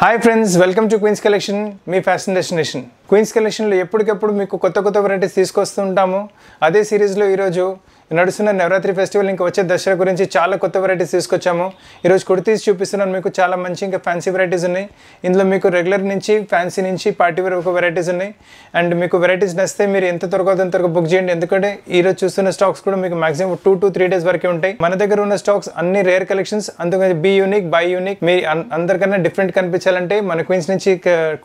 hi friends welcome to Queens Collection మీ fashion destination Queens కలెక్షన్లో ఎప్పటికప్పుడు మీకు కొత్త కొత్త వెరైటీస్ తీసుకొస్తుంటాము అదే సిరీస్లో ఈరోజు నడుస్తున్న నవరాత్రి ఫెస్టివల్ ఇంకా వచ్చే దసరా గురించి చాలా కొత్త వెరైటీస్ తీసుకొచ్చాము ఈరోజు కుర్తీస్ చూపిస్తున్నాను మీకు చాలా మంచి ఇంకా ఫ్యాన్సీ వెరైటీస్ ఉన్నాయి ఇందులో మీకు రెగ్యులర్ నుంచి ఫ్యాన్సీ నుంచి పార్టీ వేర్ ఒక వెరైటీస్ ఉన్నాయి అండ్ మీకు వెరైటీస్ నచ్చితే మీరు ఎంత త్వరగా అంత త్వరగా బుక్ చేయండి ఎందుకంటే ఈరోజు చూస్తున్న స్టాక్స్ కూడా మీకు maximum two to three days వరకే ఉంటాయి మన దగ్గర ఉన్న స్టాక్స్ అన్ని రేర్ కలెక్షన్స్ అందుకని బీ యూనిక్ బై యూనిక్ మీ అందరికన్నా డిఫరెంట్ కనిపించాలంటే మన క్వీన్స్ నుంచి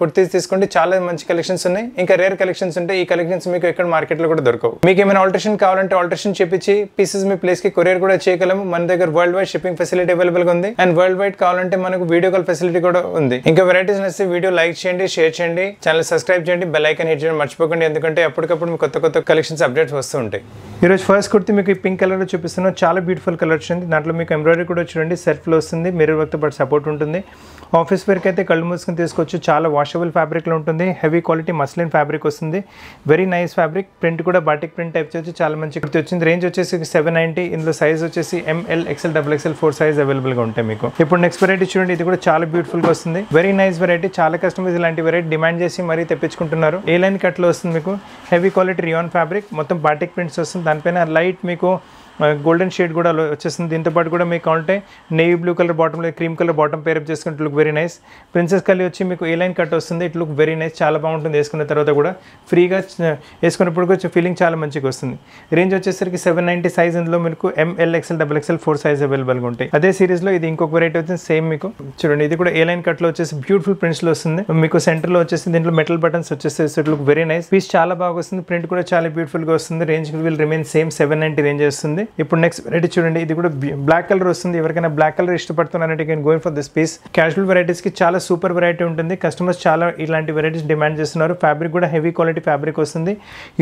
కుర్తీస్ తీసుకోండి చాలా మంచి కలెక్షన్స్ ఉన్నాయి ఇంకా రేర్ కలెక్షన్స్ ఉంటాయి ఈ కలెక్షన్స్ మీకు ఇక్కడ మార్కెట్లో కూడా దొరకవు మీకు ఏమైనా ఆల్టరేషన్ కావాలంటే ఆల్టరేషన్ చెప్పి చేయించి పీసెస్ మీ ప్లేస్ కి కొరియర్ కూడా చేయగలము మన దగ్గర world wide shipping facility available గా ఉంది అండ్ వరల్డ్ వైడ్ కావాలంటే మనకు వీడియో కాల్ ఫెసిలిటీ కూడా ఉంది ఇంకా వెరైటీస్ నచ్చితే వీడియో లైక్ చేయండి షేర్ చేయండి ఛానల్ సబ్స్క్రైబ్ చేయండి బెల్ ఐకన్ హిట్ చేయండి మర్చిపోకండి ఎందుకంటే అప్పటికప్పుడు మీకు కొత్త కొత్త కలెక్షన్స్ అప్డేట్స్ వస్తూ ఉంటాయి ఈరోజు ఫస్ట్ కుర్తి మీకు పింక్ కలర్ చూపిస్తున్నాను చాలా బ్యూటిఫుల్ కలర్ వచ్చింది దాంట్లో మీకు ఎంబ్రాయిడరీ కూడా చూడండి లో వస్తుంది మీరు వర్క్తో పాటు సపోర్ట్ ఉంటుంది ఆఫీస్ వేర్కి అయితే కళ్ళు మూసుకుని తీసుకొచ్చు చాలా వాషబుల్ ఫ్యాబ్రిక్లో ఉంటుంది హెవీ క్వాలిటీ మస్లిన్ ఫ్యాబ్రిక్ వస్తుంది వెరీ నైస్ ఫ్యాబ్రిక్ ప్రింట్ కూడా బాటిక్ ప్రింట్ టైప్ వచ్చి చాలా మంచి కుర్తి వచ్చింది రేంజ్ రేంజ్ వచ్చేసి సెవెన్ నైన్టీ ఇందులో సైజ్ వచ్చేసి M L XL double XL four size అవైలబుల్గా ఉంటాయి మీకు ఇప్పుడు నెక్స్ట్ వెరైటీ చూడండి ఇది కూడా చాలా బ్యూటిఫుల్గా వస్తుంది వెరీ నైస్ వెరైటీ చాలా కస్టమర్స్ ఇలాంటి వెరైటీ డిమాండ్ చేసి మరీ తెప్పించుకుంటున్నారు ఏ లైన్ కట్లో వస్తుంది మీకు హెవీ క్వాలిటీ రియాన్ ఫ్యాబ్రిక్ మొత్తం బాటిక్ ప్రింట్స్ వస్తుంది దానిపైన లైట్ మీకు గోల్డెన్ షేడ్ కూడా వచ్చేసింది దీంతో పాటు కూడా మీకు కావాలంటే నేవీ బ్లూ కలర్ బాటమ్ లేదా క్రీమ్ కలర్ బాటమ్ పేరప్ చేసుకుంటే లుక్ వెరీ నైస్ ప్రిన్సెస్ కలి వచ్చి మీకు ఏ లైన్ కట్ వస్తుంది ఇట్ లుక్ వెరీ నైస్ చాలా బాగుంటుంది వేసుకున్న తర్వాత కూడా ఫ్రీగా వేసుకున్నప్పుడు కూడా ఫీలింగ్ చాలా మంచిగా వస్తుంది రేంజ్ వచ్చేసరికి సెవెన్ నైంటీ సైజ్ ఇందులో మీకు M L XL double XL four size అవైలబుల్గా ఉంటాయి అదే సిరీస్లో ఇది ఇంకొక వెరైటీ వచ్చింది సేమ్ మీకు చూడండి ఇది కూడా ఏ లైన్ కట్లో వచ్చేసి బ్యూటిఫుల్ ప్రింట్స్లో వస్తుంది మీకు సెంటర్లో వచ్చేసి దీంట్లో మెటల్ బటన్స్ వచ్చేసి it look very nice piece చాలా బాగా వస్తుంది ప్రింట్ కూడా చాలా బ్యూటిఫుల్గా వస్తుంది range will remain same seven ninety range వస్తుంది ఉంటుంది ఇప్పుడు నెక్స్ట్ వెరైటీ చూడండి ఇది కూడా బ్లాక్ కలర్ వస్తుంది ఎవరికైనా బ్లాక్ కలర్ ఇష్టపడుతున్నారంటే going for this piece casual varieties కి చాలా సూపర్ వెరైటీ ఉంటుంది కస్టమర్స్ చాలా ఇలాంటి వెరైటీస్ డిమాండ్ చేస్తున్నారు ఫ్యాబ్రిక్ కూడా హెవీ క్వాలిటీ ఫ్యాబ్రిక్ వస్తుంది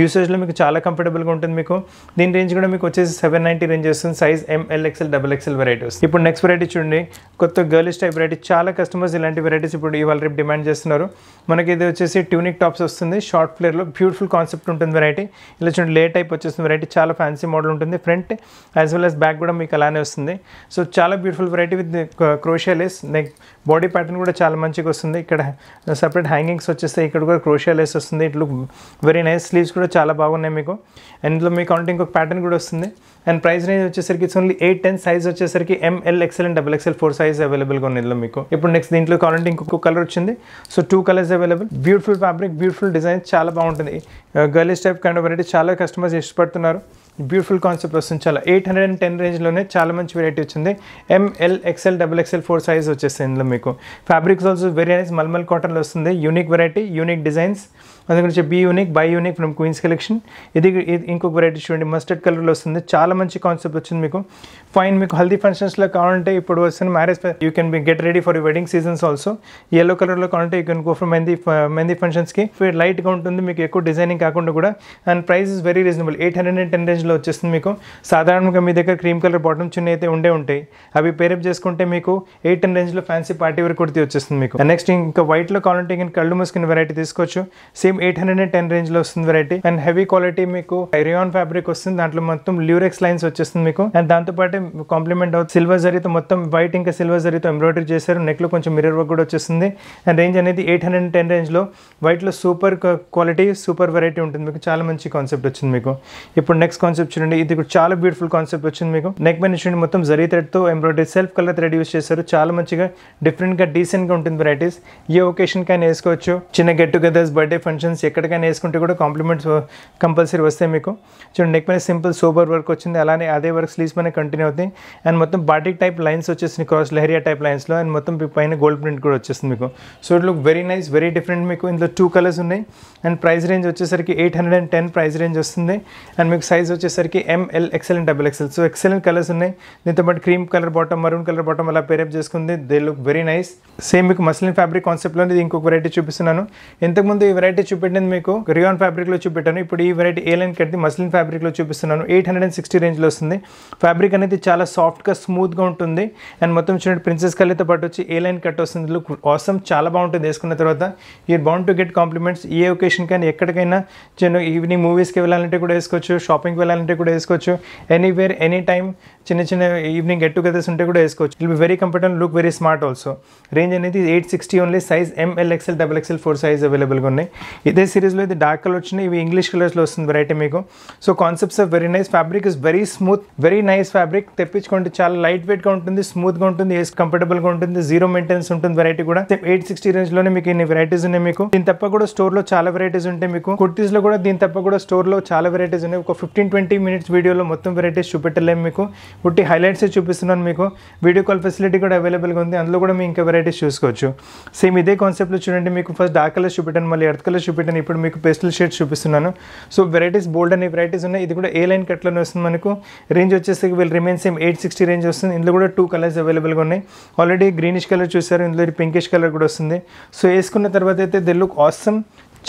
యూసేజ్ లో మీకు చాలా కంఫర్టబుల్గా ఉంటుంది మీకు దీని రేంజ్ కూడా మీకు వచ్చేసి సెవెన్ నైంటీ రేంజ్ వస్తుంది size XL double XL varieties ఇప్పుడు నెక్స్ట్ వెరైటీ చూడండి కొత్త గర్లిష్ టైప్ వెరైటీ చాలా కస్టమర్స్ ఇలాంటి వెరైటీస్ ఇప్పుడు ఇవాళ రేపు డిమాండ్ చేస్తున్నారు మనకి ఇది వచ్చేసి ట్యూనిక్ టాప్స్ వస్తుంది షార్ట్ లో బ్యూటిఫుల్ కాన్సెప్ట్ ఉంటుంది వెరైటీ ఇలా చూడండి లే టైప్ వచ్చేస్తుంది వెరైటీ చాలా ఫ్యాన్సీ మోడల్ ఉంటుంది front neck as well as back కూడా మీకు అలానే వస్తుంది సో చాలా beautiful variety with crochet lace neck body pattern కూడా చాలా మంచిగా వస్తుంది ఇక్కడ సపరేట్ హ్యాంగింగ్స్ వచ్చేస్తాయి ఇక్కడ కూడా క్రోషియా లేస్ వస్తుంది it look very nice sleeves కూడా చాలా బాగున్నాయి మీకు అండ్ ఇందులో మీకు అంటే ఇంకొక ప్యాటర్న్ కూడా వస్తుంది అండ్ ప్రైస్ రేంజ్ వచ్చేసరికి it's only eight ten size వచ్చేసరికి M L XL and double XL four size అవైలబుల్గా ఉంది ఇందులో మీకు ఇప్పుడు నెక్స్ట్ దీంట్లో కావాలంటే ఇంకొక కలర్ వచ్చింది so two colours available beautiful fabric beautiful design చాలా బాగుంటుంది girlies type kind of variety చాలా కస్టమర్స్ ఇష్టపడుతున్నారు బ్యూటిఫుల్ కాన్సెప్ట్ వస్తుంది చాలా ఎయిట్ హండ్రెడ్ అండ్ టెన్ రేంజ్లోనే చాలా మంచి వెరైటీ వచ్చింది M L XL double XL four size వచ్చేసింది ఇందులో మీకు fabrics also very nice malmal కాటన్లో వస్తుంది యూనిక్ వెరైటీ యూనిక్ డిజైన్స్ మన దగ్గర be unique by unique from Queens collection ఇది ఇంకొక వెరైటీ చూడండి మస్టర్డ్ కలర్లో వస్తుంది చాలా మంచి కాన్సెప్ట్ వచ్చింది మీకు ఫైన్ మీకు హల్దీ ఫంక్షన్స్లో కావాలంటే ఇప్పుడు వస్తుంది marriage you can be get ready for wedding seasons also yellow కలర్లో కావాలంటే you can go for mehndi mehndi ఫంక్షన్స్కి లైట్గా ఉంటుంది మీకు ఎక్కువ డిజైనింగ్ కాకుండా కూడా and price is very reasonable eight hundred and ten రేంజ్లో వచ్చేస్తుంది మీకు సాధారణంగా మీ దగ్గర క్రీమ్ కలర్ బాటమ్ చిన్న అయితే ఉండే ఉంటాయి అవి పేరప్ చేసుకుంటే మీకు ఎయిట్ టెన్ రేంజ్లో ఫ్యాన్సీ పార్టీ వరకు కుర్తి వచ్చేస్తుంది మీకు నెక్స్ట్ ఇంకా వైట్లో కావాలంటే ఇంకా కళ్ళు మూసుకుని వెరైటీ తీసుకోవచ్చు same eight hundred and ten range లో వస్తుంది వెరైటీ అండ్ హెవీ క్వాలిటీ మీకు ఐరియాన్ ఫ్యాబ్రిక్ వస్తుంది దాంట్లో మొత్తం ల్యూరెక్స్ లైన్స్ వచ్చేస్తుంది మీకు అండ్ దాంతో పాటు కాంప్లిమెంట్ అవుతుంది సిల్వర్ జరీతో మొత్తం వైట్ ఇంకా సిల్వర్ జరీతో ఎంబ్రాయిడరీ చేశారు నెక్ లో కొంచెం మిర్రర్ వర్క్ కూడా వచ్చేస్తుంది అండ్ రేంజ్ అనేది eight hundred and ten range లో వైట్ లో సూపర్ క్వాలిటీ సూపర్ వెరైటీ ఉంటుంది మీకు చాలా మంచి కాన్సెప్ట్ వచ్చింది మీకు ఇప్పుడు నెక్స్ట్ కాన్సెప్ట్ చూడండి ఇది చాలా బ్యూటిఫుల్ కాన్సెప్ట్ వచ్చింది మీకు నెక్ మీద చూడండి మొత్తం థ్రెడ్ తో embroidery self colour thread use చేశారు చాలా మంచిగా డిఫరెంట్ గా డీసెంట్ గా ఉంటుంది వెరైటీస్ ఏ ఒకేషన్ ఒకేషన్కైనా వేసుకోవచ్చు చిన్న get togethers birthday function designs ఎక్కడికైనా వేసుకుంటే కూడా కాంప్లిమెంట్స్ కంపల్సరీ వస్తాయి మీకు చూడండి నెక్ పైన సింపుల్ సూపర్ వర్క్ వచ్చింది అలానే అదే వర్క్ స్లీవ్స్ పైన కంటిన్యూ అవుతాయి అండ్ మొత్తం బాటిక్ టైప్ లైన్స్ వచ్చేసి క్రాస్ లెహరియా టైప్ లైన్స్లో అండ్ మొత్తం పైన గోల్డ్ ప్రింట్ కూడా వచ్చేస్తుంది మీకు so it look very nice very different మీకు ఇందులో టూ కలర్స్ ఉన్నాయి అండ్ ప్రైస్ రేంజ్ వచ్చేసరికి eight hundred and ten price range వస్తుంది అండ్ మీకు సైజ్ వచ్చేసరికి M L XL and double XL so excellent colours ఉన్నాయి దీంతో పాటు cream colour bottom maroon colour bottom అలా పేరప్ చేసుకుంది they look very nice same మీకు మస్లిన్ ఫ్యాబ్రిక్ కాన్సెప్ట్లో ఇది ఇంకొక వెరైటీ చూపిస్తున్నాను ఇంతకుముందు ఈ వెరైటీ చూపెట్టింది మీకు రియాన్ ఫ్యాబ్రిక్లో చూపెట్టాను ఇప్పుడు ఈ వెరైటీ ఏ లైన్ కట్టి మస్లిన్ ఫ్యాబ్రిక్లో చూపిస్తున్నాను ఎయిట్ హండ్రెడ్ సిక్స్టీ రేంజ్లో వస్తుంది ఫ్యాబ్రిక్ అనేది చాలా సాఫ్ట్గా స్మూత్గా ఉంటుంది అండ్ మొత్తం చూడండి ప్రిన్సెస్ కలితో పాటు వచ్చి ఏ లైన్ కట్ వస్తుంది లుక్ చాలా బాగుంటుంది వేసుకున్న తర్వాత ఈ బౌండ్ టు గెట్ కాంప్లిమెంట్స్ ఏ కానీ ఎక్కడికైనా చిన్న ఈవినింగ్ మూవీస్కి వెళ్ళాలంటే కూడా వేసుకోవచ్చు షాపింగ్కి వెళ్ళాలంటే కూడా వేసుకోవచ్చు ఎనీవేర్ ఎనీ టైమ్ చిన్న చిన్న ఈవినింగ్ గెట్ టుగెదర్స్ ఉంటే కూడా వేసుకోవచ్చు it'll be very comfortable look very smart also range అనేది eight sixty only size M L XL double XL four size అవైలబుల్గా ఉన్నాయి ఇదే సిరీస్లో ఇది డార్క్ కలర్ వచ్చినాయి ఇవి ఇంగ్లీష్ కలర్స్లో వస్తుంది వెరైటీ మీకు so concepts of very nice fabric is very smooth very nice fabric తెప్పించుకోండి చాలా లైట్ వెయిట్గా ఉంటుంది స్మూత్గా ఉంటుంది ఏస్ కంఫర్టబుల్గా ఉంటుంది జీరో మెయింటెన్స్ ఉంటుంది వెరైటీ కూడా ఎయిట్ సిక్స్టీ రేంజ్లోనే మీకు ఇన్ని వెరైటీస్ ఉన్నాయి మీకు దీని తప్ప కూడా స్టోర్లో చాలా వెరైటీస్ ఉంటాయి మీకు కుర్తీస్లో కూడా దీని తప్ప కూడా స్టోర్లో చాలా వెరైటీస్ ఉన్నాయి ఒక ఫిఫ్టీన్ ట్వంటీ మినిట్స్ వీడియోలో మొత్తం వెరైటీస్ చూపెట్టలేము మీకు ఉట్టి హైలైట్స్ చూపిస్తున్నాను మీకు వీడియో కాల్ ఫెసిలిటీ కూడా అవైలబుల్గా ఉంది అందులో కూడా మీ ఇంకా వెరైటీస్ చూసుకోవచ్చు సేమ్ ఇదే కాన్సెప్ట్లో చూడండి మీకు ఫస్ట్ డార్క్ కలర్ చూపెట్టాను మళ్ళీ ఎర్త్ కలర్ చూపెట్టాను ఇప్పుడు మీకు పెస్టల్ షేడ్స్ చూపిస్తున్నాను సో వెరైటీస్ బోల్డ్ అనే వెరైటీస్ ఉన్నాయి ఇది కూడా ఏ లైన్ కట్లోనే వస్తుంది మనకు రేంజ్ వచ్చేసరికి వీళ్ళు remain same eight sixty range వస్తుంది ఇందులో కూడా టూ కలర్స్ అవైలబుల్గా ఉన్నాయి ఆల్రెడీ గ్రీనిష్ కలర్ చూసారు ఇందులో పింకిష్ కలర్ కూడా వస్తుంది సో వేసుకున్న తర్వాత అయితే దే లుక్ ఆసమ్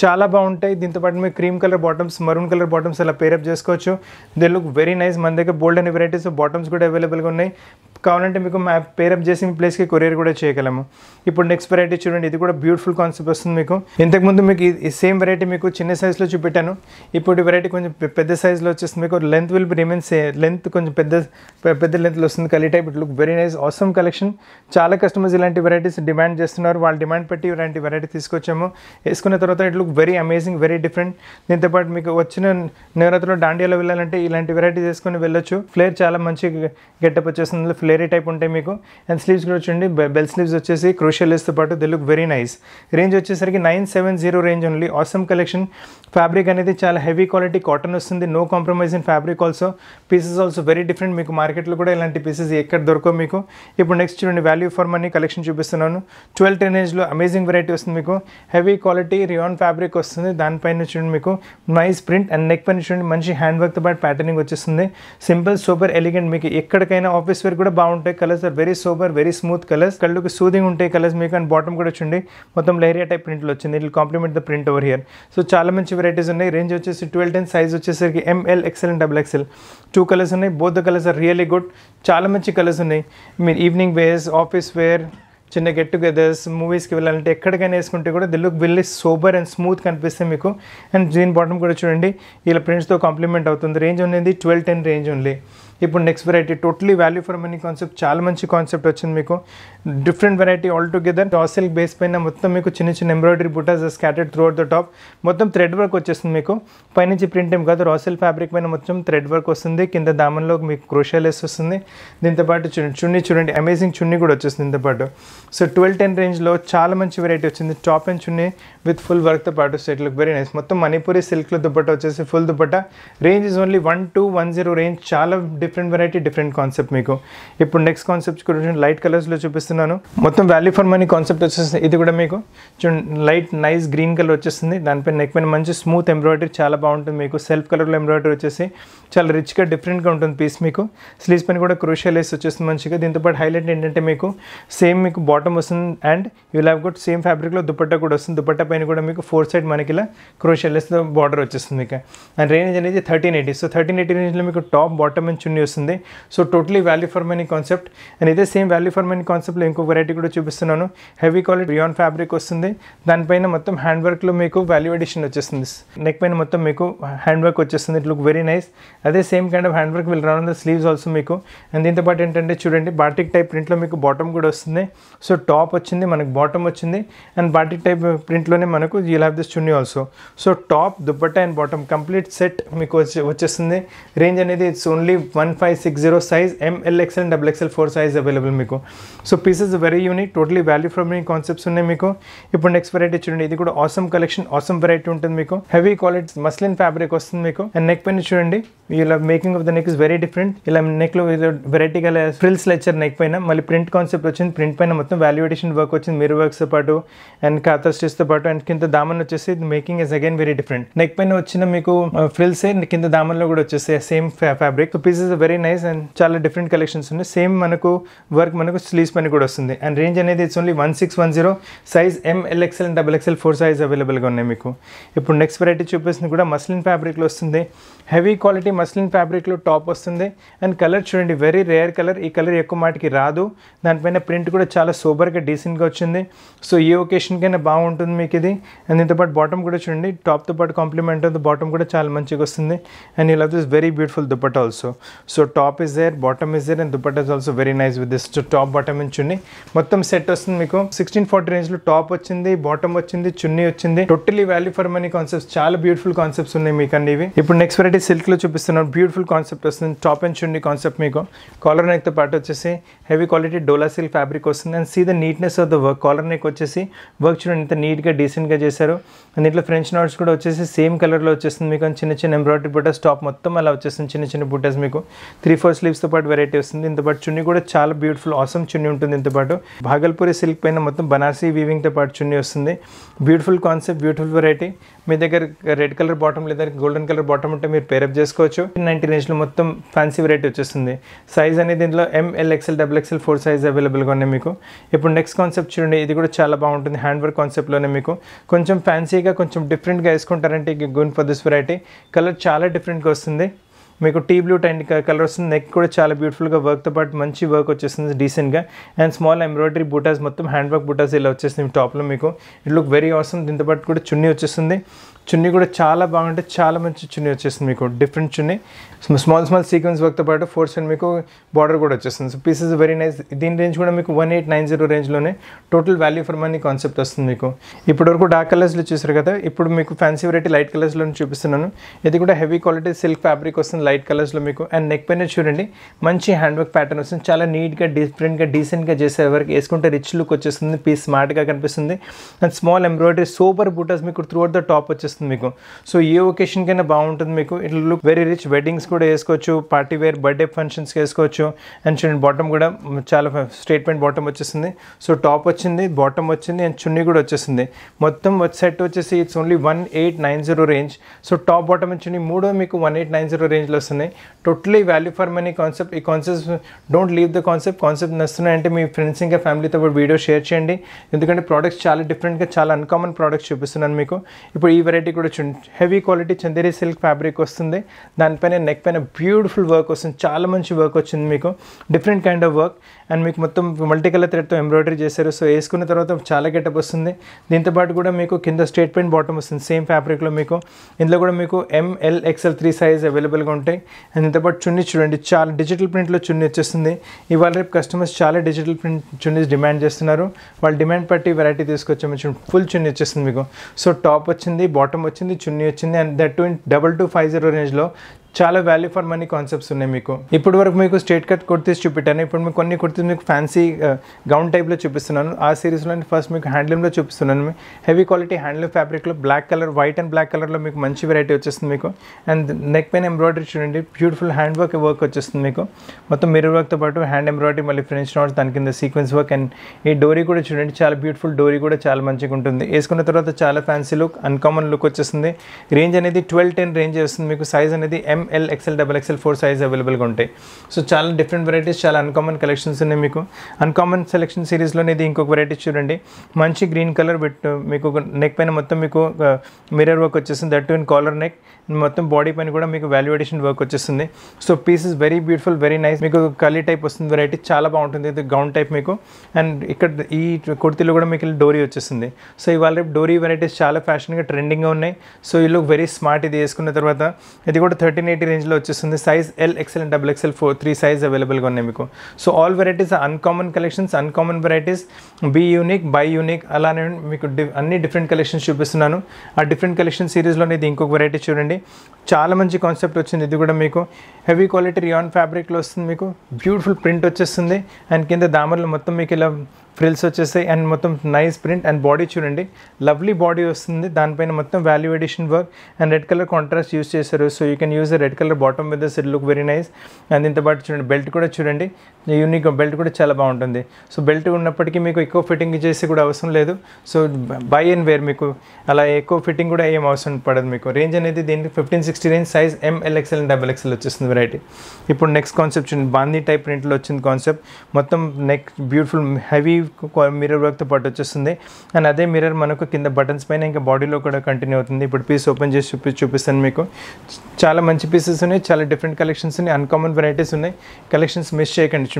చాలా బాగుంటాయి దీంతోపాటు మీరు cream colour bottoms maroon colour bottoms అలా పేరప్ చేసుకోవచ్చు దే లుక్ వెరీ నైస్ మన దగ్గర బోల్డ్ అనే వెరైటీస్ బాటమ్స్ కూడా అవైలబుల్గా ఉన్నాయి కావాలంటే మీకు మ్యాప్ పేరప్ చేసి మీ ప్లేస్కి కొరియర్ కూడా చేయగలము ఇప్పుడు నెక్స్ట్ వెరైటీ చూడండి ఇది కూడా బ్యూటిఫుల్ కాన్సెప్ట్ వస్తుంది మీకు ఇంతకుముందు మీకు ఈ సేమ్ వెరైటీ మీకు చిన్న సైజులో చూపెట్టాను ఇప్పుడు వెరైటీ కొంచెం పెద్ద సైజులో వచ్చేస్తుంది మీకు length will remain say length కొంచెం పెద్ద పెద్ద లెంత్లో వస్తుంది కలి type it look very nice awesome collection చాలా కస్టమర్స్ ఇలాంటి వెరైటీస్ డిమాండ్ చేస్తున్నారు వాళ్ళు డిమాండ్ పెట్టి ఇలాంటి వెరైటీ తీసుకొచ్చాము వేసుకున్న తర్వాత it look very amazing very different దీంతోపాటు మీకు వచ్చిన నవరాత్రిలో డాండియాలో వెళ్ళాలంటే ఇలాంటి వెరైటీ చేసుకొని వెళ్ళొచ్చు ఫ్లేర్ చాలా మంచి గెటప్ వచ్చేస్తుంది ఫ్లేరీ టైప్ ఉంటాయి మీకు అండ్ స్లీవ్స్ కూడా చూడండి బెల్ స్లీవ్స్ వచ్చేసి క్రూషియల్ లేస్తో పాటు the look very nice range వచ్చేసరికి nine seven zero range only awesome collection fabric అనేది చాలా హెవీ క్వాలిటీ కాటన్ వస్తుంది no compromise in fabric also pieces also very different మీకు మార్కెట్లో కూడా ఇలాంటి పీసెస్ ఎక్కడ దొరకవు మీకు ఇప్పుడు నెక్స్ట్ చూడండి వాల్యూ ఫర్ మనీ కలెక్షన్ చూపిస్తున్నాను ట్వెల్వ్ టెన్ ఏజ్లో అమేజింగ్ వెరైటీ వస్తుంది మీకు heavy quality rayon fabric fabric వస్తుంది దానిపైన చూడండి మీకు నైస్ ప్రింట్ అండ్ నెక్ పైన చూడండి మంచి హ్యాండ్ వర్క్తో పాటు ప్యాటర్నింగ్ వచ్చేస్తుంది సింపుల్ సూపర్ ఎలిగెంట్ మీకు ఎక్కడికైనా ఆఫీస్ వేర్ కూడా బాగుంటాయి colours are very super very smooth colours కళ్ళుకి సూదింగ్ ఉంటాయి కలర్స్ మీకు అండ్ బాటమ్ కూడా వచ్చింది మొత్తం లేరియా టైప్ ప్రింట్లో వచ్చింది it complement the print over here so చాలా మంచి వెరైటీస్ ఉన్నాయి రేంజ్ వచ్చేసి ట్వెల్వ్ టెన్ సైజ్ వచ్చేసరికి M L XL double XL two colours ఉన్నాయి both the colours are really good చాలా మంచి కలర్స్ ఉన్నాయి మీరు ఈవినింగ్ వేర్స్ ఆఫీస్ వేర్ చిన్న గెట్ టుగెదర్స్ మూవీస్కి వెళ్ళాలంటే ఎక్కడికైనా వేసుకుంటే కూడా ది లుక్ వెళ్ళి సోబర్ అండ్ స్మూత్ కనిపిస్తే మీకు అండ్ జీన్ బాటమ్ కూడా చూడండి ఇలా ప్రింట్స్తో కాంప్లిమెంట్ అవుతుంది రేంజ్ ఉన్నది ట్వెల్వ్ టెన్ రేంజ్ ఉంది ఇప్పుడు next variety totally value for money concept చాలా మంచి కాన్సెప్ట్ వచ్చింది మీకు డిఫరెంట్ వెరైటీ ఆల్ టుగెదర్ టాసిల్క్ బేస్ పైన మొత్తం మీకు చిన్న చిన్న ఎంబ్రాయిడరీ బుటాస్ scattered throughout the top మొత్తం థ్రెడ్ వర్క్ వచ్చేస్తుంది మీకు పైనుంచి ప్రింట్ ఏం కాదు రాసిల్ ఫ్యాబ్రిక్ పైన మొత్తం థ్రెడ్ వర్క్ వస్తుంది కింద దామంలో మీకు క్రోషియలెస్ వస్తుంది దీంతోపాటు చున్నీ చూడండి అమేజింగ్ చున్నీ కూడా వచ్చేస్తుంది దీంతోపాటు సో ట్వెల్వ్ టెన్ రేంజ్లో చాలా మంచి వెరైటీ వచ్చింది top and chunni with full వర్క్తో పాటు సెట్ లుక్ వెరీ నైస్ మొత్తం మణిపూరి సిల్క్లో దుప్పట్ట వచ్చేసి full dupatta range is only one two one zero range చాలా different different variety different concept మీకు ఇప్పుడు నెక్స్ట్ కాన్సెప్ట్స్ కొంచెం లైట్ కలర్స్ లో చూపిస్తున్నాను మొత్తం వాల్యూ ఫర్ మనీ కాన్సెప్ట్ వచ్చేసింది ఇది కూడా మీకు చూస్ లైట్ నైస్ గ్రీన్ కలర్ వచ్చేస్తుంది దానిపైన నెక్పైన మంచి స్మూత్ ఎంబ్రోయడరీ చాలా బాగుంటుంది మీకు సెల్ఫ్ కలర్ల ఎంబ్రోయడరీ వచ్చేసి చాలా రిచ్ గా డిఫరెంట్ గా ఉంటుంది పీస్ మీకు స్లీవ్స్ పైన కూడా క్రోషెల్స్ వచ్చేస్తుంది మంచిగా దీంతో పాటు హైలైట్ ఏంటంటే మీకు సేమ్ మీకు బాటమ్ వస్తుంది and you will have got same fabric లో దుప్పటా కూడా వస్తుంది దుప్పటా పైన కూడా మీకు ఫోర్ సైడ్ మనకిలా క్రోషెల్స్ బార్డర్ వచ్చేస్తుంది ఇక అండ్ రేంజ్ అనేది 3080 సో 3080 రేంజ్ లో మీకు టాప్ బాటమ్ అండ్ మనీ వస్తుంది so totally value for money concept and ఇదే సేమ్ వాల్యూ ఫర్ మనీ కాన్సెప్ట్లో ఇంకో వెరైటీ కూడా చూపిస్తున్నాను హెవీ క్వాలిటీ రియాన్ ఫ్యాబ్రిక్ వస్తుంది దానిపైన మొత్తం హ్యాండ్ వర్క్లో మీకు వాల్యూ అడిషన్ వచ్చేస్తుంది నెక్ పైన మొత్తం మీకు హ్యాండ్ వర్క్ వచ్చేస్తుంది ఇట్ లుక్ వెరీ నైస్ అదే same kind of hand work will run the sleeves also మీకు అండ్ దీంతోపాటు ఏంటంటే చూడండి బాటిక్ టైప్ ప్రింట్లో మీకు బాటమ్ కూడా వస్తుంది సో టాప్ వచ్చింది మనకు బాటమ్ వచ్చింది అండ్ బాటిక్ టైప్ ప్రింట్లోనే మనకు you have this chunni also so top dupatta and bottom complete set మీకు వచ్చే వచ్చేస్తుంది రేంజ్ అనేది it's only one one five six zero size M L XL and double XL four size available మీకు so pieces very unique totally value from concepts ఉన్నాయి మీకు ఇప్పుడు next variety చూడండి ఇది కూడా ఆసమ్ కలెక్షన్ ఆసమ్ వెరైటీ ఉంటుంది మీకు హెవీ క్వాలిటీ మస్లిన్ ఫ్యాబ్రిక్ వస్తుంది మీకు అండ్ నెక్ పైన చూడండి ఇలా making of the neck is very different ఇలా నెక్లో వెరైటీ గల ఫ్రిల్స్ లెచ్చర్ నెక్ పైన మళ్ళీ ప్రింట్ కాన్సెప్ట్ వచ్చింది ప్రింట్ పైన మొత్తం వాల్యుయేషన్ వర్క్ వచ్చింది మీరు తో పాటు అండ్ కాతా తో పాటు అండ్ కింద దామన్ వచ్చేసి making is again very different neck పైన వచ్చిన మీకు ఫ్రిల్స్ కింద దామన్ లో కూడా వచ్చేసి same fabric so pieces very nice and చాలా డిఫరెంట్ కలెక్షన్స్ ఉన్నాయి సేమ్ మనకు వర్క్ మనకు స్లీవ్స్ పని కూడా వస్తుంది అండ్ రేంజ్ అనేది it's only one six one zero size M L XL and double XL four size అవైలబుల్గా ఉన్నాయి మీకు ఇప్పుడు నెక్స్ట్ వెరైటీ చూపిస్తుంది కూడా మస్లిన్ ఫ్యాబ్రిక్లో వస్తుంది హెవీ క్వాలిటీ మస్లిన్ ఫ్యాబ్రిక్లో టాప్ వస్తుంది అండ్ కలర్ చూడండి వెరీ రేర్ కలర్ ఈ కలర్ ఎక్కువ మాటికి రాదు దానిపైన ప్రింట్ కూడా చాలా సూపర్గా డీసెంట్గా వచ్చింది సో ఒకేషన్ ఒకేషన్కైనా బాగుంటుంది మీకు ఇది అండ్ దీంతో పాటు బాటమ్ కూడా చూడండి టాప్తో పాటు కాంప్లిమెంట్ బాటమ్ కూడా చాలా మంచిగా వస్తుంది and I love this very beautiful dupatta also so top is there bottom is there and dupatta is also very nice with this top bottom and chunni మొత్తం సెట్ వస్తుంది మీకు సిక్స్టీన్ ఫార్టీ రేంజ్లో టాప్ వచ్చింది బాటమ్ వచ్చింది చున్నీ వచ్చింది totally value for money concepts చాలా beautiful concepts ఉన్నాయి మీకు అండి ఇవి ఇప్పుడు నెక్స్ట్ వెరైటీ సిల్క్లో చూపిస్తున్నాను బ్యూటిఫుల్ కాన్సెప్ట్ వస్తుంది టాప్ అండ్ చున్నీ కాన్సెప్ట్ మీకు కాలర్ నెక్తో పాటు వచ్చేసి heavy quality dola silk fabric వస్తుంది and see the neatness of the work collar neck వచ్చేసి వర్క్ చూడండి ఇంత నీట్గా డీసెంట్గా చేశారు అండ్ ఇట్లా ఫ్రెంచ్ నాట్స్ కూడా వచ్చేసి సేమ్ కలర్లో వచ్చేస్తుంది మీకు చిన్న చిన్న ఎంబ్రాయిడరీ బుటాస్ టాప్ మొత్తం అలా వచ్చేస్తుంది చిన్న చిన్న బుటాస్ మీకు త్రీ ఫోర్ స్లీవ్స్తో పాటు వెరైటీ వస్తుంది ఇంతపాటు పాటు చున్నీ కూడా చాలా బ్యూటిఫుల్ ఆసమ్ చున్నీ ఉంటుంది ఇంతపాటు పాటు భాగల్పూరి సిల్క్ పైన మొత్తం బనారసీ వీవింగ్తో పాటు చున్నీ వస్తుంది బ్యూటిఫుల్ కాన్సెప్ట్ బ్యూటిఫుల్ వెరైటీ మీ దగ్గర రెడ్ కలర్ బాటమ్ లేదా గోల్డెన్ కలర్ బాటమ్ ఉంటే మీరు పేరప్ చేసుకోవచ్చు నైన్టీన్ ఇంచ్లో మొత్తం ఫ్యాన్సీ వెరైటీ వచ్చేస్తుంది సైజ్ అనేది దీంట్లో M L XL double XL four size అవైలబుల్గా ఉన్నాయి మీకు ఇప్పుడు నెక్స్ట్ కాన్సెప్ట్ చూడండి ఇది కూడా చాలా బాగుంటుంది హ్యాండ్ వర్క్ కాన్సెప్ట్లోనే మీకు కొంచెం ఫ్యాన్సీగా కొంచెం డిఫరెంట్గా వేసుకుంటారంటే గున్ ఫర్ దిస్ వెరైటీ కలర్ చాలా డిఫరెంట్గా వస్తుంది మీకు టీ బ్లూ టైండ్ కలర్ వస్తుంది నెక్ కూడా చాలా బ్యూటిఫుల్గా వర్క్తో పాటు మంచి వర్క్ వచ్చేస్తుంది డీసెంట్గా అండ్ స్మాల్ ఎంబ్రాయిడరీ బూటాస్ మొత్తం హ్యాండ్ వర్క్ బూటాస్ ఇలా వచ్చేస్తుంది టాప్లో మీకు ఇట్ లుక్ వెరీ అవసరం దీంతో పాటు కూడా చున్నీ వచ్చేస్తుంది చున్నీ కూడా చాలా బాగుంటే చాలా మంచి చున్నీ వచ్చేసింది మీకు different chunni small small sequence వర్క్తో పాటు ఫోర్ సైడ్ మీకు బార్డర్ కూడా వచ్చేస్తుంది సో పీసెస్ వెరీ నైస్ దీని రేంజ్ కూడా మీకు వన్ ఎయిట్ నైన్ జీరో రేంజ్లోనే total value for money concept వస్తుంది మీకు ఇప్పటివరకు డార్క్ కలర్స్లో చూసారు కదా ఇప్పుడు మీకు ఫ్యాన్సీ వెరైటీ లైట్ కలర్స్లో చూపిస్తున్నాను ఇది కూడా హెవీ క్వాలిటీ సిల్క్ ఫ్యాబ్రిక్ వస్తుంది లైట్ కలర్స్లో మీకు అండ్ నెక్ పైన చూడండి మంచి హ్యాండ్ వర్క్ ప్యాటర్న్ వస్తుంది చాలా నీట్గా డిఫరెంట్గా డీసెంట్గా చేసే వరకు వేసుకుంటే రిచ్ లుక్ వచ్చేస్తుంది పీస్ స్మార్ట్గా కనిపిస్తుంది అండ్ స్మాల్ ఎంబ్రాయిడరీ సూపర్ బూటాస్ మీకు త్రూ ద టాప్ వచ్చేస్తుంది వచ్చేస్తుంది మీకు సో ఏ ఒకేషన్ కైనా బాగుంటుంది మీకు it look very rich weddings కూడా వేసుకోవచ్చు పార్టీ వేర్ బర్త్డే ఫంక్షన్స్కి వేసుకోవచ్చు అండ్ చూడండి బాటమ్ కూడా చాలా స్టేట్మెంట్ బాటమ్ వచ్చేసింది సో టాప్ వచ్చింది బాటమ్ వచ్చింది అండ్ చున్నీ కూడా వచ్చేసింది మొత్తం సెట్ వచ్చేసి it's only one eight nine zero range so top bottom and chunni మూడో మీకు వన్ ఎయిట్ నైన్ జీరో రేంజ్లో వస్తున్నాయి totally value for money concept ఈ concept don't leave the concept concept అంటే మీ ఫ్రెండ్స్ ఇంకా ఫ్యామిలీతో కూడా వీడియో షేర్ చేయండి ఎందుకంటే ప్రోడక్ట్స్ చాలా డిఫరెంట్గా చాలా అన్కామన్ ప్రోడక్ట్స్ చూపిస్తున్నాను మీకు ఇప్పుడు ఈ వెరైటీ వెరైటీ కూడా heavy quality Chanderi silk fabric వస్తుంది దానిపైన నెక్ పైన బ్యూటిఫుల్ వర్క్ వస్తుంది చాలా మంచి వర్క్ వచ్చింది మీకు different kind of work and మీకు మొత్తం మల్టీ కలర్ థ్రెడ్తో ఎంబ్రాయిడరీ చేశారు సో వేసుకున్న తర్వాత చాలా గెటప్ వస్తుంది దీంతోపాటు కూడా మీకు కింద స్టేట్ పెయింట్ బాటమ్ వస్తుంది సేమ్ ఫ్యాబ్రిక్లో మీకు ఇందులో కూడా మీకు ఎంఎల్ ఎక్స్ఎల్ త్రీ సైజ్ అవైలబుల్గా ఉంటాయి అండ్ దీంతోపాటు చున్నీ చూడండి చాలా డిజిటల్ ప్రింట్లో చున్నీ వచ్చేస్తుంది ఇవాళ రేపు కస్టమర్స్ చాలా డిజిటల్ ప్రింట్ చున్నీస్ డిమాండ్ చేస్తున్నారు వాళ్ళు డిమాండ్ పట్టి వెరైటీ తీసుకొచ్చాము ఫుల్ చున్నీ వచ్చేస్తుంది మీకు సో టాప్ వచ్చింది బాటమ్ బాటమ్ వచ్చింది చున్నీ వచ్చింది and that two double two five zero రేంజ్లో చాలా వాల్యూ ఫర్ మనీ కాన్సెప్ట్స్ ఉన్నాయి మీకు ఇప్పుడు వరకు మీకు స్టేట్ కట్ కుర్తీస్ చూపెట్టాను ఇప్పుడు మీకు కొన్ని కుర్తీస్ మీకు ఫ్యాన్సీ గౌన్ టైప్లో చూపిస్తున్నాను ఆ సిరీస్లో ఫస్ట్ మీకు హ్యాండ్లూమ్లో చూపిస్తున్నాను హెవీ క్వాలిటీ హ్యాండ్లూమ్ ఫ్యాబ్రిక్లో black colour white and black కలర్లో మీకు మంచి వెరైటీ వచ్చేస్తుంది మీకు అండ్ నెక్ పెయిన్ ఎంబ్రాయిడరీ చూడండి బ్యూటిఫుల్ హ్యాండ్ వర్క్ వర్క్ వచ్చేస్తుంది మీకు మొత్తం మిర్రర్ వర్క్తో పాటు హ్యాండ్ ఎంబ్రాయిడరీ మళ్ళీ ఫ్రెండ్స్ రావడం దాని కింద సీక్వెన్స్ వర్క్ అండ్ ఈ డోరీ కూడా చూడండి చాలా బ్యూటిఫుల్ డోరీ కూడా చాలా మంచిగా ఉంటుంది వేసుకున్న తర్వాత చాలా ఫ్యాన్సీ లుక్ అన్కామన్ లుక్ వచ్చేస్తుంది రేంజ్ అనేది ట్వెల్వ్ టెన్ రేంజ్ వస్తుంది మీకు సైజ్ అనేది M M L XL double XL four size అవైలబుల్గా ఉంటాయి సో చాలా డిఫరెంట్ వెరైటీస్ చాలా అన్కామన్ కలెక్షన్స్ ఉన్నాయి మీకు అన్కామన్ సెలెక్షన్ సిరీస్లోనే ఇది ఇంకొక వెరైటీ చూడండి మంచి గ్రీన్ కలర్ బిట్ మీకు నెక్ పైన మొత్తం మీకు మిరర్ వర్క్ వచ్చేస్తుంది దట్ ఇన్ కాలర్ నెక్ మొత్తం బాడీ పైన కూడా మీకు వాల్యుయేషన్ వర్క్ వచ్చేస్తుంది so piece is very beautiful very nice మీకు కలీ టైప్ వస్తుంది వెరైటీ చాలా బాగుంటుంది ఇది గౌన్ టైప్ మీకు అండ్ ఇక్కడ ఈ కుర్తీలో కూడా మీకు డోరీ వచ్చేస్తుంది సో ఇవాళ రేపు డోరీ వెరైటీస్ చాలా ఫ్యాషన్గా ట్రెండింగ్గా ఉన్నాయి సో ఈ లుక్ వెరీ స్మార్ట్ ఇది వేసుకున్న తర్వాత ఇది కూడా థర్టీన్ ఎయిటీ రేంజ్లో వచ్చేస్తుంది size L XL and double XL four three size అవైలబుల్గా ఉన్నాయి మీకు so all varieties uncommon collections uncommon varieties be unique by unique అలానే మీకు అన్ని డిఫరెంట్ కలెక్షన్స్ చూపిస్తున్నాను ఆ డిఫరెంట్ కలెక్షన్ సిరీస్లోనే ఇది ఇంకొక వెరైటీ చూడండి చాలా మంచి కాన్సెప్ట్ వచ్చింది ఇది కూడా మీకు హెవీ క్వాలిటీ రియాన్ ఫ్యాబ్రిక్లో వస్తుంది మీకు బ్యూటిఫుల్ ప్రింట్ వచ్చేస్తుంది అండ్ కింద దామర్లు మొత్తం మీకు ఇలా ఫ్రిల్స్ వచ్చేసాయి అండ్ మొత్తం నైస్ ప్రింట్ అండ్ బాడీ చూడండి లవ్లీ బాడీ వస్తుంది దానిపైన మొత్తం value edition work and red colour contrast use చేశారు so you can use red colour bottom with this it look very nice and దీంతో పాటు చూడండి బెల్ట్ కూడా చూడండి యూనిక్ బెల్ట్ కూడా చాలా బాగుంటుంది సో బెల్ట్ ఉన్నప్పటికీ మీకు ఎక్కువ ఫిట్టింగ్ చేసి కూడా అవసరం లేదు సో బై అండ్ వేర్ మీకు అలా ఎక్కువ ఫిట్టింగ్ కూడా ఏం అవసరం పడదు మీకు రేంజ్ అనేది దీనికి fifteen sixty range size M L XL and double XL వచ్చేసింది వెరైటీ ఇప్పుడు నెక్స్ట్ కాన్సెప్ట్ చూడండి బాందీ టైప్ ప్రింట్లో వచ్చింది కాన్సెప్ట్ మొత్తం నెక్ బ్యూటిఫుల్ హెవీ మిర్రర్ వర్క్తో పాటు వచ్చేస్తుంది అండ్ అదే మిర్రర్ మనకు కింద బటన్స్ పైన ఇంకా బాడీలో కూడా కంటిన్యూ అవుతుంది ఇప్పుడు పీస్ ఓపెన్ చేసి చూపి చూపిస్తాను మీకు చాలా మంచి పీసెస్ ఉన్నాయి చాలా డిఫరెంట్ కలెక్షన్స్ ఉన్నాయి అన్కామన్ వెరైటీస్ ఉన్నాయి కలెక్షన్స్ మిస్ చేయకండి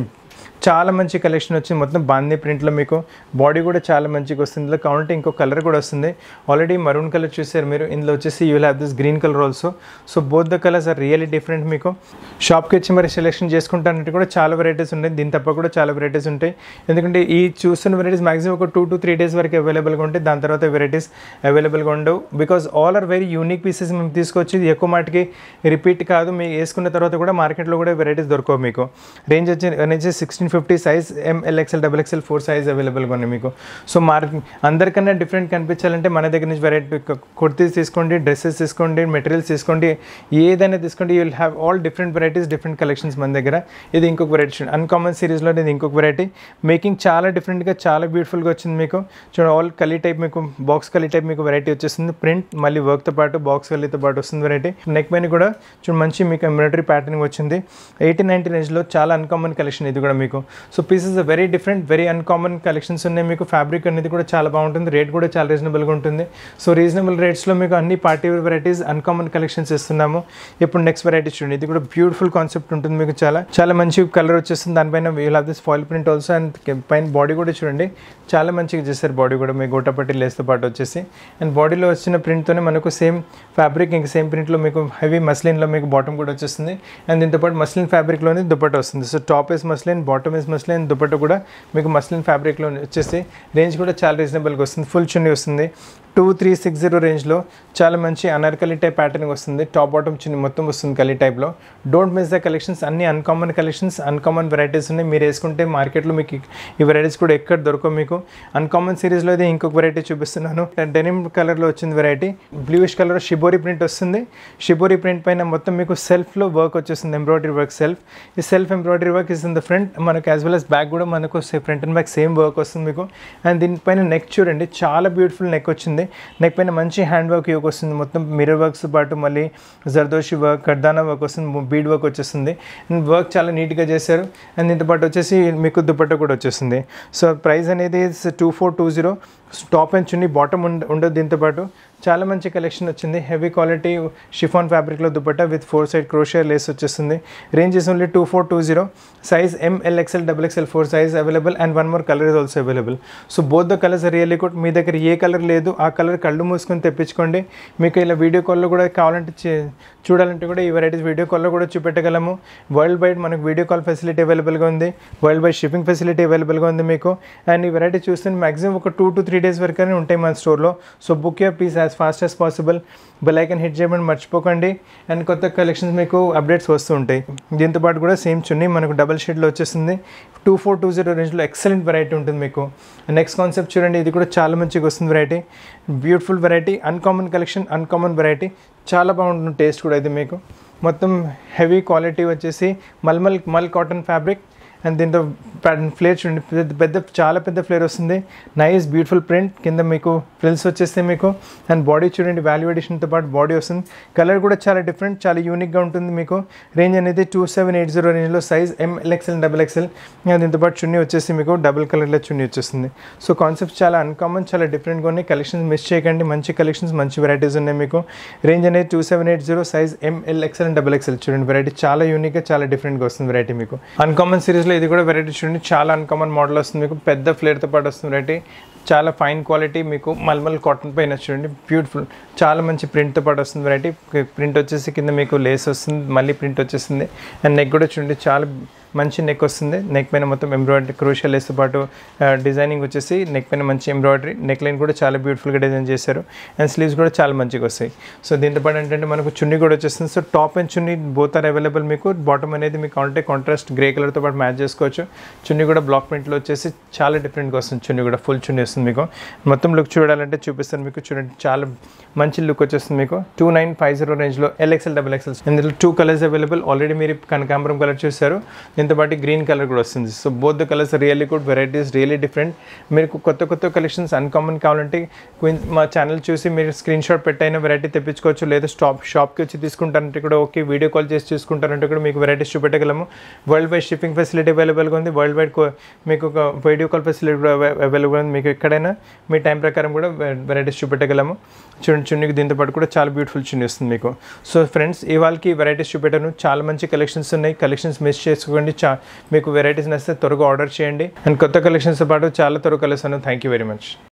చాలా మంచి కలెక్షన్ వచ్చింది మొత్తం బాందీ ప్రింట్లో మీకు బాడీ కూడా చాలా మంచిగా వస్తుంది ఇందులో కౌంటర్ ఇంకో కలర్ కూడా వస్తుంది ఆల్రెడీ మరూన్ కలర్ చూసారు మీరు ఇందులో వచ్చేసి you have this green colour also so both the colours are really different మీకు షాప్కి వచ్చి మరి సెలెక్షన్ చేసుకుంటానంటే కూడా చాలా వెరైటీస్ ఉన్నాయి దీని తప్ప కూడా చాలా వెరైటీస్ ఉంటాయి ఎందుకంటే ఈ చూస్తున్న వెరైటీస్ మాక్సిమం ఒక టూ టు త్రీ డేస్ వరకు అవైలబుల్గా ఉంటాయి దాని తర్వాత వెరైటీస్ అవైలబుల్గా ఉండవు because all are very unique pieces మేము తీసుకొచ్చి ఎక్కువ మాటికి రిపీట్ కాదు మీరు వేసుకున్న తర్వాత కూడా మార్కెట్లో కూడా వెరైటీస్ దొరకవు మీకు రేంజ్ వచ్చి అనేది sixteen fifty size M L XL double XL four size అవైలబుల్గా ఉన్నాయి మీకు సో మార్ అందరికన్నా డిఫరెంట్ కనిపించాలంటే మన దగ్గర నుంచి వెరైటీ కుర్తీస్ తీసుకోండి డ్రెస్సెస్ తీసుకోండి మెటీరియల్స్ తీసుకోండి ఏదైనా తీసుకోండి you will have all different varieties different collections మన దగ్గర ఇది ఇంకొక వెరైటీ అన్కామన్ సిరీస్లో ఇది ఇంకొక వెరైటీ మేకింగ్ చాలా డిఫరెంట్గా చాలా బ్యూటిఫుల్గా వచ్చింది మీకు చూడండి ఆల్ కలీ టైప్ మీకు బాక్స్ కలీ టైప్ మీకు వెరైటీ వచ్చేసింది ప్రింట్ మళ్ళీ వర్క్తో పాటు బాక్స్ కలీతో పాటు వస్తుంది వెరైటీ నెక్ పైన కూడా చూడండి మంచి మీకు ఎంబ్రాయిడరీ ప్యాటర్నింగ్ వచ్చింది ఎయిటీ నైన్టీ రేంజ్లో చాలా అన్కామన్ కలెక్షన్ ఇది కూడా మీకు so pieces very different very uncommon collections ఉన్నాయి మీకు ఫ్యాబ్రిక్ అనేది కూడా చాలా బాగుంటుంది రేట్ కూడా చాలా రీజనబుల్గా ఉంటుంది సో రీజనబుల్ రేట్స్లో మీకు అన్ని పార్టీ వెరైటీస్ అన్కామన్ కలెక్షన్స్ ఇస్తున్నాము ఇప్పుడు నెక్స్ట్ వెరైటీ చూడండి ఇది కూడా బ్యూటిఫుల్ కాన్సెప్ట్ ఉంటుంది మీకు చాలా చాలా మంచి కలర్ వచ్చేస్తుంది దానిపైన feel of this foil print also and పైన బాడీ కూడా చూడండి చాలా మంచిగా చేస్తారు బాడీ కూడా మీ గోటపట్టి లేస్తో పాటు వచ్చేసి అండ్ బాడీలో వచ్చిన ప్రింట్తోనే మనకు సేమ్ ఫ్యాబ్రిక్ ఇంకా సేమ్ ప్రింట్లో మీకు హెవీ మస్లిన్లో మీకు బాటమ్ కూడా వచ్చేస్తుంది అండ్ దీంతోపాటు మస్లిన్ ఫ్యాబ్రిక్లోనే దుప్పటి వస్తుంది so top is muslin bottom compromise muslin dupatta కూడా మీకు మస్లిన్ ఫ్యాబ్రిక్లో వచ్చేసి రేంజ్ కూడా చాలా రీజనబుల్గా వస్తుంది ఫుల్ చున్నీ వస్తుంది టూ త్రీ సిక్స్ జీరో రేంజ్లో చాలా మంచి అనార్కలి టైప్ ప్యాటర్నింగ్ వస్తుంది టాప్ బాటమ్ చిన్న మొత్తం వస్తుంది కలి టైప్లో డోంట్ మిస్ ద కలెక్షన్స్ అన్ని అన్కామన్ కలెక్షన్స్ అన్కామన్ వెరైటీస్ ఉన్నాయి మీరు వేసుకుంటే మార్కెట్లో మీకు ఈ వెరైటీస్ కూడా ఎక్కడ దొరకవు మీకు అన్కామన్ సిరీస్లో అయితే ఇంకొక వెరైటీ చూపిస్తున్నాను డెనిమ్ కలర్లో వచ్చింది variety bluish colour shibori print వస్తుంది షిబోరి ప్రింట్ పైన మొత్తం మీకు సెల్ఫ్లో వర్క్ వచ్చేస్తుంది ఎంబ్రాయిడరీ వర్క్ సెల్ఫ్ ఈ self embroidery work is in the front మనకు యాజ్ వెల్ అస్ బ్యాక్ కూడా మనకు front and back same work వస్తుంది మీకు అండ్ దీనిపైన నెక్ చూడండి చాలా బ్యూటిఫుల్ నెక్ వచ్చింది వస్తుంది నెక్ పైన మంచి హ్యాండ్ వర్క్ యోగ వస్తుంది మొత్తం మిర్రర్ వర్క్స్ పాటు మళ్ళీ జర్దోషి వర్క్ కర్దానా వర్క్ వస్తుంది బీడ్ వర్క్ వచ్చేస్తుంది అండ్ వర్క్ చాలా నీట్గా చేశారు అండ్ దీంతో పాటు వచ్చేసి మీకు దుప్పట్ట కూడా వచ్చేస్తుంది సో ప్రైస్ అనేది two four two zero top and chunni bottom ఉండ ఉండదు దీంతోపాటు చాలా మంచి కలెక్షన్ వచ్చింది హెవీ క్వాలిటీ షిఫాన్ ఫ్యాబ్రిక్లో dupatta with four side crochet lace వచ్చేస్తుంది range is only two four two zero size M L XL double XL four size available and one more colour is also available so both the colours really good మీ దగ్గర ఏ colour లేదు ఆ colour కళ్ళు మూసుకొని తెప్పించుకోండి మీకు ఇలా వీడియో కాల్లో కూడా కావాలంటే చూడాలంటే కూడా ఈ వెరైటీస్ వీడియో కాల్లో కూడా చూపెట్టగలము వరల్డ్ వైడ్ మనకు వీడియో కాల్ ఫెసిలిటీ అవైలబుల్గా ఉంది వరల్డ్ వైడ్ షిప్పింగ్ ఫెసిలిటీ అవైలబుల్గా ఉంది మీకు అండ్ ఈ వెరైటీ చూస్తే మ్యాక్సిమం ఒక టూ టు త్రీ డేస్ వరకునే ఉంటాయి మన స్టోర్లో so book your piece as fast as possible bell and hit చేయమని మర్చిపోకండి అండ్ కొత్త కలెక్షన్స్ మీకు అప్డేట్స్ వస్తూ ఉంటాయి దీంతో పాటు కూడా సేమ్ చున్నీ మనకు డబల్ షేడ్లో వచ్చేసింది టూ ఫోర్ టూ జీరో రేంజ్లో ఎక్సలెంట్ వెరైటీ ఉంటుంది మీకు నెక్స్ట్ కాన్సెప్ట్ చూడండి ఇది కూడా చాలా మంచిగా వస్తుంది variety beautiful variety uncommon collection uncommon variety చాలా బాగుంటుంది టేస్ట్ కూడా ఇది మీకు మొత్తం హెవీ క్వాలిటీ వచ్చేసి మల్మల్ మల్ కాటన్ ఫ్యాబ్రిక్ అండ్ దీంతో ప్యాటర్న్ ఫ్లేర్ చూడండి పెద్ద పెద్ద చాలా పెద్ద ఫ్లేర్ వస్తుంది నైస్ బ్యూటిఫుల్ ప్రింట్ కింద మీకు ఫ్రిల్స్ వచ్చేస్తే మీకు అండ్ బాడీ చూడండి వాల్యూ ఎడిషన్తో పాటు బాడీ వస్తుంది కలర్ కూడా చాలా డిఫరెంట్ చాలా యూనిక్గా ఉంటుంది మీకు రేంజ్ అనేది టూ సెవెన్ ఎయిట్ జీరో రేంజ్లో సైజ్ ఎంఎల్ఎక్స్ఎల్ డబల్ ఎక్స్ఎల్ దీంతో పాటు చున్నీ వచ్చేసి మీకు డబుల్ కలర్లో చున్నీ వచ్చేస్తుంది సో కాన్సెప్ట్ చాలా అన్కామన్ చాలా డిఫరెంట్గా ఉన్నాయి కలెక్షన్స్ మిస్ చేయకండి మంచి కలెక్షన్స్ మంచి వెరైటీస్ ఉన్నాయి మీకు రేంజ్ అనేది two seven eight zero size M L XL double XL చూడండి వెరైటీ చాలా యూనిక్గా చాలా డిఫరెంట్గా వస్తుంది వెరైటీ మీకు అన్కామన్ సిరీస్ ప్రైస్లో ఇది కూడా వెరైటీ చూడండి చాలా అన్కామన్ మోడల్ వస్తుంది మీకు పెద్ద ఫ్లేర్తో పాటు వస్తుంది వెరైటీ చాలా ఫైన్ క్వాలిటీ మీకు మల్మల్ కాటన్ పైన చూడండి బ్యూటిఫుల్ చాలా మంచి ప్రింట్తో పాటు వస్తుంది వెరైటీ ప్రింట్ వచ్చేసి కింద మీకు లేస్ వస్తుంది మళ్ళీ ప్రింట్ వచ్చేసింది అండ్ నెక్ కూడా చూడండి చాలా మంచి నెక్ వస్తుంది నెక్ పైన మొత్తం ఎంబ్రాయిడరీ క్రోషియల్ వేస్తూ పాటు డిజైనింగ్ వచ్చేసి నెక్ పైన మంచి ఎంబ్రాయిడరీ నెక్ లైన్ కూడా చాలా బ్యూటిఫుల్గా డిజైన్ చేశారు అండ్ స్లీవ్స్ కూడా చాలా మంచిగా వస్తాయి సో దీంతో పాటు ఏంటంటే మనకు చున్నీ కూడా వచ్చేస్తుంది so top and chunni both are available మీకు బాటమ్ అనేది మీకు అంటే కాంట్రాస్ట్ గ్రే కలర్తో పాటు మ్యాచ్ చేసుకోవచ్చు చున్నీ కూడా బ్లాక్ ప్రింట్లో వచ్చేసి చాలా డిఫరెంట్గా వస్తుంది చున్నీ కూడా ఫుల్ చున్నీ వస్తుంది మీకు మొత్తం లుక్ చూడాలంటే చూపిస్తాను మీకు చూడండి చాలా మంచి లుక్ వచ్చేస్తుంది మీకు టూ నైన్ ఫైవ్ జీరో రేంజ్లో ఎల్ఎక్సెల్ డబల్ ఎక్సెల్ ఇందులో టూ కలర్స్ అవైలబుల్ ఆల్రెడీ మీరు కనకాంబరం కలర్ చూసారు దీంతో పాటు గ్రీన్ కలర్ కూడా వస్తుంది so both colours really good varieties really different మీకు కొత్త కొత్త కలెక్షన్స్ అన్కామన్ కావాలంటే మా ఛానల్ చూసి మీరు స్క్రీన్ షాట్ పెట్టైన వెరైటీ తెప్పించుకోవచ్చు లేదా స్టాప్ షాప్కి వచ్చి తీసుకుంటారంటే కూడా ఓకే వీడియో కాల్ చేసి చూసుకుంటారంటే కూడా మీకు వెరైటీస్ చూపెట్టగలము వరల్డ్ వైడ్ షిప్పింగ్ ఫెసిలిటీ అవైలబుల్గా ఉంది వరల్డ్ వైడ్ మీకు ఒక వీడియో కాల్ ఫెసిలిటీ కూడా అవైలబుల్ ఉంది మీకు ఎక్కడైనా మీ టైం ప్రకారం కూడా వెరైటీస్ చూపెట్టగలము చూడండి చున్నీకి దీంతో పాటు కూడా చాలా బ్యూటిఫుల్ చున్నీ వస్తుంది మీకు సో ఫ్రెండ్స్ ఇవాళకి వెరైటీస్ చూపెట్టాను చాలా మంచి కలెక్షన్స్ ఉన్నాయి కలెక్షన్స్ మిస్ చేసుకోండి చూడండి చా మీకు వెరైటీస్ నచ్చితే త్వరగా ఆర్డర్ చేయండి అండ్ కొత్త కలెక్షన్స్తో పాటు చాలా త్వరగా కలుస్తాను థ్యాంక్ యూ వెరీ మచ్